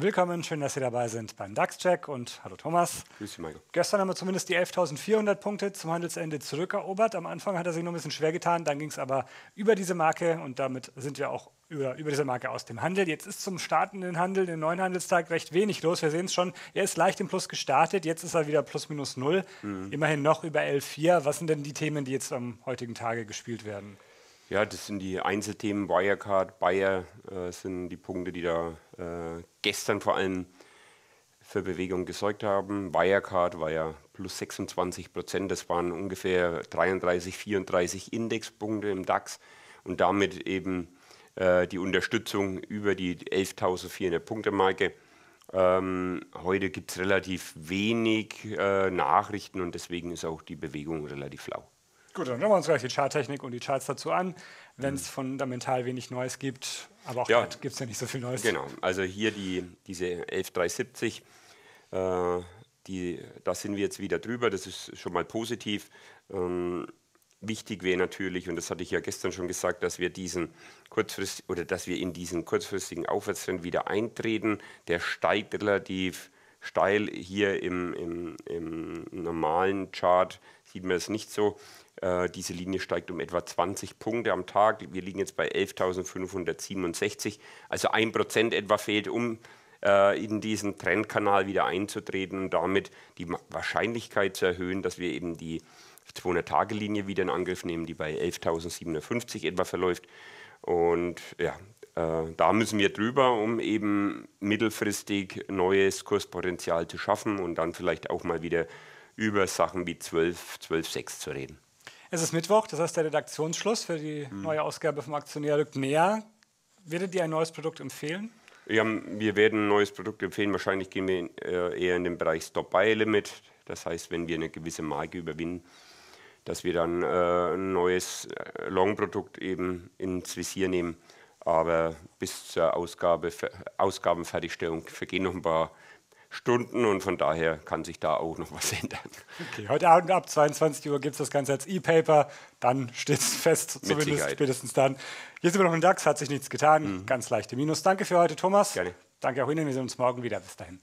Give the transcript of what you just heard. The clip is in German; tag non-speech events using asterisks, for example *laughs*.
Willkommen, schön, dass Sie dabei sind beim DAX-Check und hallo Thomas. Grüß dich, Michael. Gestern haben wir zumindest die 11.400 Punkte zum Handelsende zurückerobert. Am Anfang hat er sich noch ein bisschen schwer getan, dann ging es aber über diese Marke und damit sind wir auch über, über diese Marke aus dem Handel. Jetzt ist zum startenden Handel, den neuen Handelstag, recht wenig los. Wir sehen es schon, er ist leicht im Plus gestartet, jetzt ist er wieder plus minus null, mhm. immerhin noch über 11.4. Was sind denn die Themen, die jetzt am heutigen Tage gespielt werden? Ja, das sind die Einzelthemen Wirecard, Bayer äh, sind die Punkte, die da äh, gestern vor allem für Bewegung gesorgt haben. Wirecard war ja plus 26 Prozent, das waren ungefähr 33, 34 Indexpunkte im DAX und damit eben äh, die Unterstützung über die 11.400 Punkte Marke. Ähm, heute gibt es relativ wenig äh, Nachrichten und deswegen ist auch die Bewegung relativ lau. Gut, dann schauen wir uns gleich die Charttechnik und die Charts dazu an, wenn es mhm. fundamental wenig Neues gibt. Aber auch ja. gibt es ja nicht so viel Neues. Genau, also hier die, diese 11370, äh, die, da sind wir jetzt wieder drüber, das ist schon mal positiv. Ähm, wichtig wäre natürlich, und das hatte ich ja gestern schon gesagt, dass wir diesen kurzfristig oder dass wir in diesen kurzfristigen Aufwärtstrend wieder eintreten. Der steigt relativ steil. Hier im, im, im normalen Chart sieht man es nicht so. Äh, diese Linie steigt um etwa 20 Punkte am Tag. Wir liegen jetzt bei 11.567. Also ein Prozent etwa fehlt, um äh, in diesen Trendkanal wieder einzutreten und damit die Wahrscheinlichkeit zu erhöhen, dass wir eben die 200-Tage-Linie wieder in Angriff nehmen, die bei 11.750 etwa verläuft. Und ja, äh, da müssen wir drüber, um eben mittelfristig neues Kurspotenzial zu schaffen und dann vielleicht auch mal wieder über Sachen wie 12, 12, 6 zu reden. Es ist Mittwoch, das heißt der Redaktionsschluss für die hm. neue Ausgabe vom Aktionär rückt näher. Würdet ihr ein neues Produkt empfehlen? Ja, wir werden ein neues Produkt empfehlen. Wahrscheinlich gehen wir äh, eher in den Bereich Stop-Buy-Limit. Das heißt, wenn wir eine gewisse Marke überwinden, dass wir dann äh, ein neues Long-Produkt eben ins Visier nehmen aber bis zur Ausgabe, Ausgabenfertigstellung vergehen noch ein paar Stunden und von daher kann sich da auch noch was *laughs* ändern. Okay, heute Abend ab 22 Uhr gibt es das Ganze als E-Paper, dann steht es fest, zumindest spätestens dann. Hier sind wir noch im DAX, hat sich nichts getan, mhm. ganz leichte Minus. Danke für heute, Thomas. Gerne. Danke auch Ihnen, wir sehen uns morgen wieder. Bis dahin.